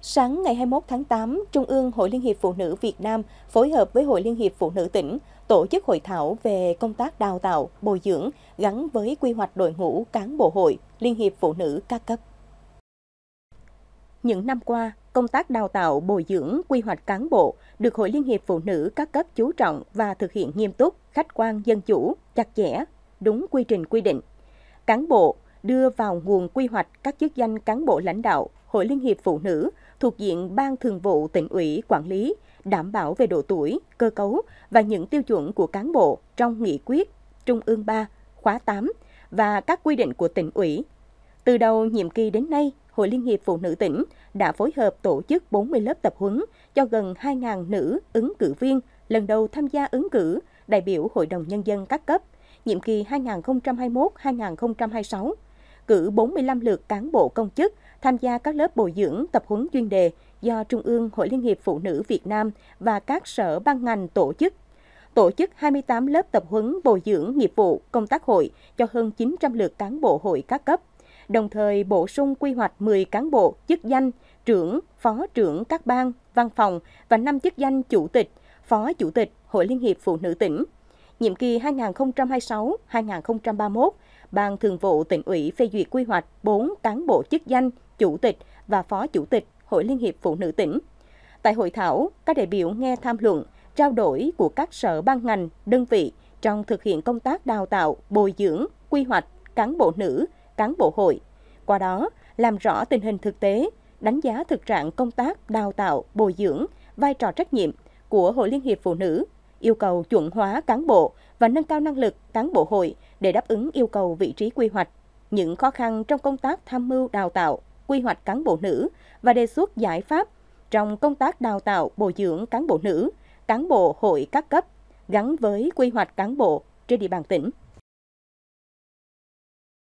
Sáng ngày 21 tháng 8, Trung ương Hội Liên hiệp Phụ nữ Việt Nam phối hợp với Hội Liên hiệp Phụ nữ tỉnh tổ chức hội thảo về công tác đào tạo, bồi dưỡng gắn với quy hoạch đội ngũ cán bộ hội Liên hiệp Phụ nữ các cấp. Những năm qua, công tác đào tạo, bồi dưỡng, quy hoạch cán bộ được Hội Liên hiệp Phụ nữ các cấp chú trọng và thực hiện nghiêm túc, khách quan, dân chủ, chặt chẽ, đúng quy trình quy định. Cán bộ đưa vào nguồn quy hoạch các chức danh cán bộ lãnh đạo Hội Liên hiệp Phụ nữ thuộc diện Ban Thường vụ tỉnh ủy quản lý, đảm bảo về độ tuổi, cơ cấu và những tiêu chuẩn của cán bộ trong nghị quyết Trung ương 3, khóa 8 và các quy định của tỉnh ủy. Từ đầu nhiệm kỳ đến nay, Hội Liên hiệp Phụ nữ tỉnh đã phối hợp tổ chức 40 lớp tập huấn cho gần 2.000 nữ ứng cử viên lần đầu tham gia ứng cử đại biểu Hội đồng Nhân dân các cấp, nhiệm kỳ 2021-2026 cử 45 lượt cán bộ công chức tham gia các lớp bồi dưỡng tập huấn chuyên đề do Trung ương Hội Liên hiệp Phụ nữ Việt Nam và các sở ban ngành tổ chức. Tổ chức 28 lớp tập huấn bồi dưỡng nghiệp vụ công tác hội cho hơn 900 lượt cán bộ hội các cấp, đồng thời bổ sung quy hoạch 10 cán bộ chức danh trưởng, phó trưởng các ban, văn phòng và 5 chức danh chủ tịch, phó chủ tịch Hội Liên hiệp Phụ nữ tỉnh nhiệm kỳ 2026-2031, Ban Thường vụ tỉnh ủy phê duyệt quy hoạch 4 cán bộ chức danh, chủ tịch và phó chủ tịch Hội Liên hiệp Phụ nữ tỉnh. Tại hội thảo, các đại biểu nghe tham luận, trao đổi của các sở ban ngành, đơn vị trong thực hiện công tác đào tạo, bồi dưỡng, quy hoạch cán bộ nữ, cán bộ hội. Qua đó, làm rõ tình hình thực tế, đánh giá thực trạng công tác đào tạo, bồi dưỡng, vai trò trách nhiệm của Hội Liên hiệp Phụ nữ yêu cầu chuẩn hóa cán bộ và nâng cao năng lực cán bộ hội để đáp ứng yêu cầu vị trí quy hoạch, những khó khăn trong công tác tham mưu đào tạo, quy hoạch cán bộ nữ và đề xuất giải pháp trong công tác đào tạo bồi dưỡng cán bộ nữ, cán bộ hội các cấp gắn với quy hoạch cán bộ trên địa bàn tỉnh.